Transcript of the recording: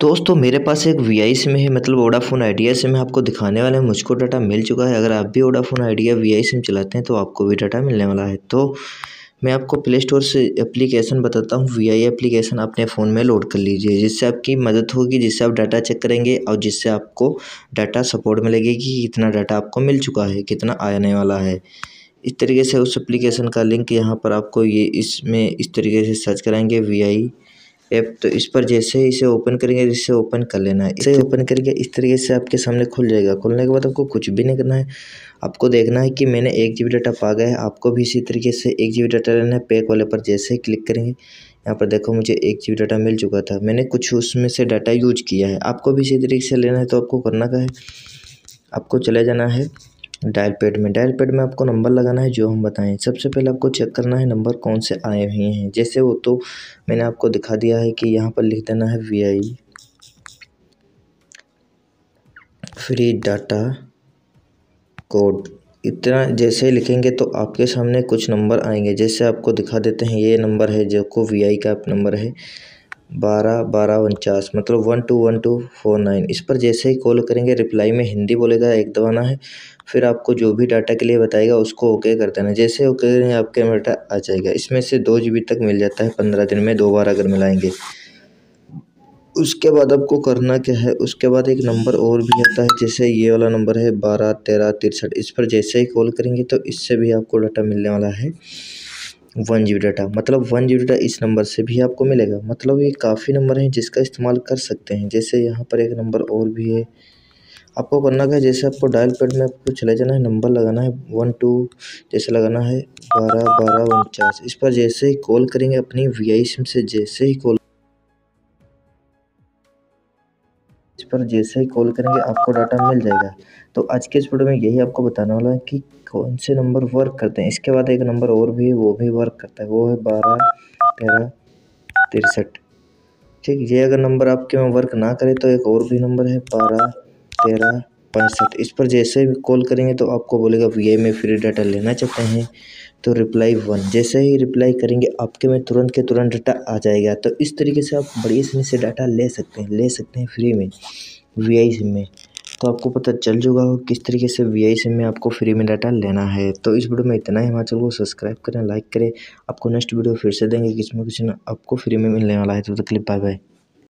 दोस्तों मेरे पास एक वी आई सिम है मतलब वोडाफोन आइडिया सिम आपको दिखाने वाला है मुझको डाटा मिल चुका है अगर आप भी Vodafone Idea V I sim चलाते हैं तो आपको भी डाटा मिलने वाला है तो मैं आपको प्ले स्टोर से एप्लीकेशन बताता हूँ वी आई एप्लीकेशन अपने फ़ोन में लोड कर लीजिए जिससे आपकी मदद होगी जिससे आप डाटा चेक करेंगे और जिससे आपको डाटा सपोर्ट मिलेगी कि कितना डाटा आपको मिल चुका है कितना आने वाला है इस तरीके से उस एप्लीकेशन का लिंक यहाँ पर आपको ये इसमें इस तरीके से सर्च कराएंगे वी आई ऐप तो इस पर जैसे ही इसे ओपन करेंगे इसे ओपन कर लेना है इसे ओपन करके इस तरीके से आपके सामने खुल जाएगा खुलने के बाद आपको कुछ भी नहीं करना है आपको देखना है कि मैंने एक जी डाटा पा गया है आपको भी इसी तरीके से एक जी डाटा लेना है पैक वाले पर जैसे ही क्लिक करेंगे यहाँ पर देखो मुझे एक जी डाटा मिल चुका था मैंने कुछ उसमें से डाटा यूज किया है आपको भी इसी तरीके से लेना है तो आपको करना का है आपको चले जाना है डायल पेड में डायल पेड में आपको नंबर लगाना है जो हम बताएं सबसे पहले आपको चेक करना है नंबर कौन से आए हुए हैं जैसे वो तो मैंने आपको दिखा दिया है कि यहाँ पर लिख देना है V I free data code इतना जैसे लिखेंगे तो आपके सामने कुछ नंबर आएंगे जैसे आपको दिखा देते हैं ये नंबर है जो को वी आई का नंबर है बारह बारह उनचास मतलब one two one two four nine इस पर जैसे ही कॉल करेंगे रिप्लाई में हिंदी बोलेगा एक दबाना है फिर आपको जो भी डाटा के लिए बताएगा उसको ओके कर देना जैसे ओके करेंगे आपके डाटा आ जाएगा इसमें से दो जी तक मिल जाता है पंद्रह दिन में दो बार अगर मिलाएंगे उसके बाद आपको करना क्या है उसके बाद एक नंबर और भी आता है जैसे ये वाला नंबर है बारह तेरह तिरसठ इस पर जैसे ही कॉल करेंगे तो इससे भी आपको डाटा मिलने वाला है वन जी डाटा मतलब वन जी डाटा इस नंबर से भी आपको मिलेगा मतलब ये काफ़ी नंबर हैं जिसका इस्तेमाल कर सकते हैं जैसे यहाँ पर एक नंबर और भी है आपको करना क्या जैसे आपको डायल पैड में आपको चले जाना है नंबर लगाना है वन टू जैसे लगाना है बारह बारह उनचास इस पर जैसे ही कॉल करेंगे अपनी वी आई सिम से जैसे ही कॉल पर जैसे ही कॉल करेंगे आपको डाटा मिल जाएगा तो आज के इस वीडियो में यही आपको बताने वाला है कि कौन से नंबर वर्क करते हैं इसके बाद एक नंबर और भी है वो भी वर्क करता है वो है बारह तेरह तिरसठ ठीक ये अगर नंबर आपके में वर्क ना करे तो एक और भी नंबर है बारह तेरह पैंसठ इस पर जैसे भी कॉल करेंगे तो आपको बोलेगा वी में फ्री डाटा लेना चाहते हैं तो रिप्लाई वन जैसे ही रिप्लाई करेंगे आपके में तुरंत के तुरंत डाटा आ जाएगा तो इस तरीके से आप बड़ी आसानी से डाटा ले सकते हैं ले सकते हैं फ्री में वी आई सिम में तो आपको पता चल चुका हो किस तरीके से वी आई सिम में आपको फ्री में डाटा लेना है तो इस वीडियो में इतना ही हिमाचल को सब्सक्राइब करें लाइक करें आपको नेक्स्ट वीडियो फिर से देंगे किसी ना किसी ना आपको फ्री में मिलने वाला है तो तकलीफ बाय बाय